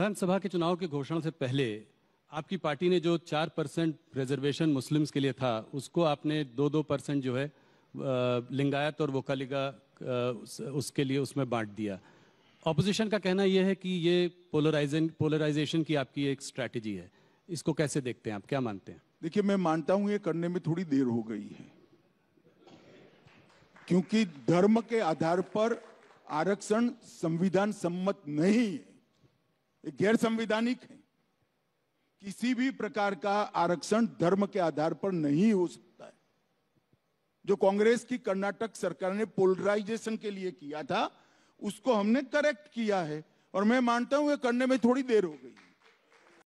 विधानसभा के चुनाव के घोषणा से पहले आपकी पार्टी ने जो चार परसेंट रिजर्वेशन मुस्लिम्स के लिए था उसको आपने दो दो परसेंट जो है लिंगायत और वोकालिगा उसके लिए उसमें बांट दिया ऑपोजिशन का कहना यह है कि ये पोलराइजन पोलराइजेशन की आपकी एक स्ट्रैटेजी है इसको कैसे देखते हैं आप क्या मानते हैं देखिए मैं मानता हूं ये करने में थोड़ी देर हो गई है क्योंकि धर्म के आधार पर आरक्षण संविधान सम्मत नहीं है गैर संविधानिक है किसी भी प्रकार का आरक्षण धर्म के आधार पर नहीं हो सकता है जो कांग्रेस की कर्नाटक सरकार ने पोलराइजेशन के लिए किया था उसको हमने करेक्ट किया है और मैं मानता हूं ये करने में थोड़ी देर हो गई